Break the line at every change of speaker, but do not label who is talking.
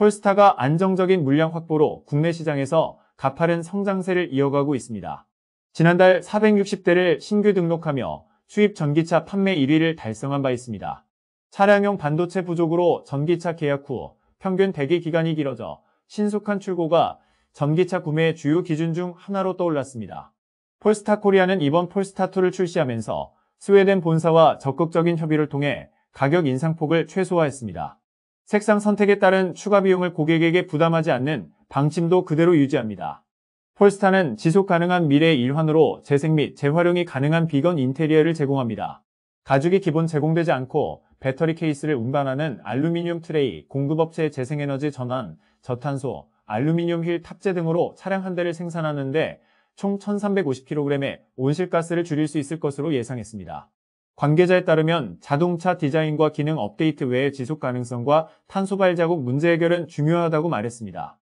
폴스타가 안정적인 물량 확보로 국내 시장에서 가파른 성장세를 이어가고 있습니다. 지난달 460대를 신규 등록하며 수입 전기차 판매 1위를 달성한 바 있습니다. 차량용 반도체 부족으로 전기차 계약 후 평균 대기 기간이 길어져 신속한 출고가 전기차 구매의 주요 기준 중 하나로 떠올랐습니다. 폴스타 코리아는 이번 폴스타2를 출시하면서 스웨덴 본사와 적극적인 협의를 통해 가격 인상폭을 최소화했습니다. 색상 선택에 따른 추가 비용을 고객에게 부담하지 않는 방침도 그대로 유지합니다. 폴스타는 지속 가능한 미래의 일환으로 재생 및 재활용이 가능한 비건 인테리어를 제공합니다. 가죽이 기본 제공되지 않고 배터리 케이스를 운반하는 알루미늄 트레이, 공급업체의 재생에너지 전환, 저탄소, 알루미늄 휠 탑재 등으로 차량 한 대를 생산하는데 총 1350kg의 온실가스를 줄일 수 있을 것으로 예상했습니다. 관계자에 따르면 자동차 디자인과 기능 업데이트 외의 지속 가능성과 탄소 발자국 문제 해결은 중요하다고 말했습니다.